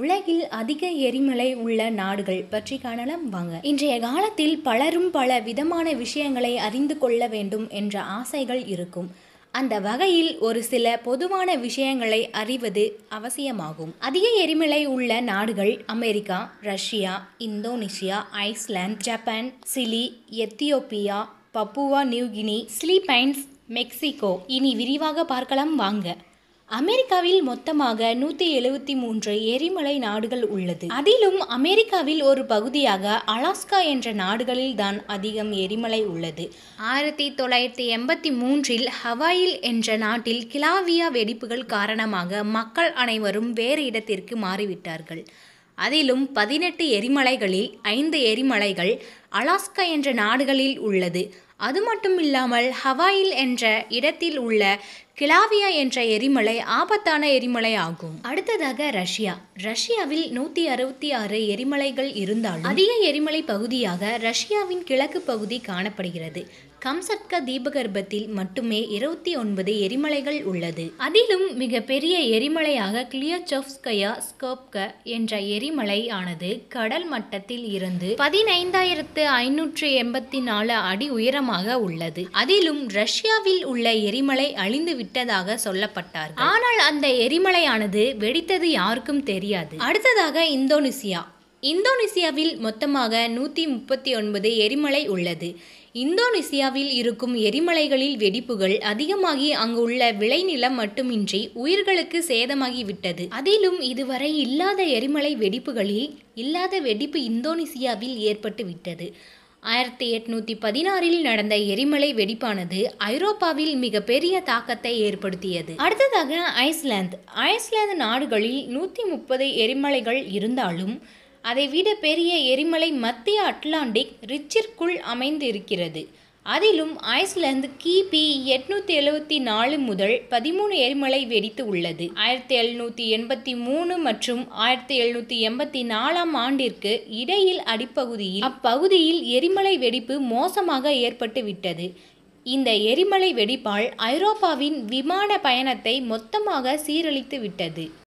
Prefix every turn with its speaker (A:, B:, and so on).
A: உலகில் அதிக எரிமலை உள்ள நாடுகள் பற்றி காணலாம் வாங்க இன்றைய காலத்தில் பலரும் பல விதமான விஷயங்களை அறிந்து கொள்ள வேண்டும் என்ற ஆசைகள் இருக்கும் அந்த வகையில் ஒரு சில பொதுவான விஷயங்களை அறிவது அவசியமாகும் அதிக எரிமலை உள்ள நாடுகள் America Russia Indonesia Iceland Japan Chile Ethiopia Papua New Guinea Philippines Mexico இனி விரிவாக பார்க்கலாம் வாங்க அமெரிக்காவில் மொத்தமாக நூற்றி எழுபத்தி மூன்று எரிமலை நாடுகள் உள்ளது அதிலும் அமெரிக்காவில் ஒரு பகுதியாக அலாஸ்கா என்ற நாடுகளில் தான் அதிகம் எரிமலை உள்ளது ஆயிரத்தி தொள்ளாயிரத்தி எண்பத்தி மூன்றில் ஹவாயில் என்ற நாட்டில் கிலாவியா வெடிப்புகள் காரணமாக மக்கள் அனைவரும் வேறு இடத்திற்கு மாறிவிட்டார்கள் அதிலும் பதினெட்டு எரிமலைகளில் ஐந்து எரிமலைகள் அலாஸ்கா என்ற நாடுகளில் உள்ளது அது மட்டும் இல்லாமல் ஹவாயில் என்ற இடத்தில் உள்ள கிளாவியா என்ற எரிமலை ஆபத்தான எரிமலை ஆகும் அடுத்ததாக ரஷ்யா ரஷ்யாவில் நூத்தி அறுபத்தி ஆறு எரிமலைகள் இருந்தாலும் அதிக எரிமலை பகுதியாக ரஷ்யாவின் கிழக்கு பகுதி காணப்படுகிறது கம்சட்க தீபகற்பத்தில் மட்டுமே இருபத்தி ஒன்பது எரிமலைகள் உள்ளது அதிலும் மிக பெரிய எரிமலையாக கிளியோச்சோஸ்கயா ஸ்கோப்க என்ற எரிமலை ஆனது கடல் மட்டத்தில் இருந்து பதினைந்தாயிரத்து ஐநூற்று எண்பத்தி நாலு அடி உயரமாக உள்ளது அதிலும் ரஷ்யாவில் உள்ள எரிமலை அழிந்து விட்டதாக சொல்லப்பட்டார் ஆனால் அந்த எரிமலையானது வெடித்தது யாருக்கும் தெரியாது அடுத்ததாக இந்தோனேசியா இந்தோனேசியாவில் மொத்தமாக நூற்றி முப்பத்தி ஒன்பது எரிமலை உள்ளது இந்தோனேசியாவில் இருக்கும் எரிமலைகளில் வெடிப்புகள் அதிகமாகி அங்கு உள்ள விளைநிலம் மட்டுமின்றி உயிர்களுக்கு சேதமாகிவிட்டது அதிலும் இதுவரை இல்லாத எரிமலை வெடிப்புகளில் இல்லாத வெடிப்பு இந்தோனேசியாவில் ஏற்பட்டு விட்டது ஆயிரத்தி எட்நூற்றி பதினாறில் நடந்த எரிமலை வெடிப்பானது ஐரோப்பாவில் மிகப்பெரிய தாக்கத்தை ஏற்படுத்தியது அடுத்ததாக ஐஸ்லாந்து ஐஸ்லாந்து நாடுகளில் நூற்றி முப்பது எரிமலைகள் இருந்தாலும் அதைவிட பெரிய எரிமலை மத்திய அட்லாண்டிக் ரிச்சிற்குள் அமைந்திருக்கிறது அதிலும் ஐஸ்லாந்து கிபி எட்நூத்தி எழுபத்தி நாலு முதல் பதிமூணு எரிமலை வெடித்து உள்ளது ஆயிரத்தி எழுநூத்தி எண்பத்தி மூணு மற்றும் ஆயிரத்தி எழுநூத்தி எண்பத்தி நாலாம் ஆண்டிற்கு இடையில் அடிப்பகுதியில் அப்பகுதியில் எரிமலை வெடிப்பு மோசமாக ஏற்பட்டு விட்டது இந்த எரிமலை வெடிப்பால் ஐரோப்பாவின் விமான பயணத்தை மொத்தமாக சீரழித்து விட்டது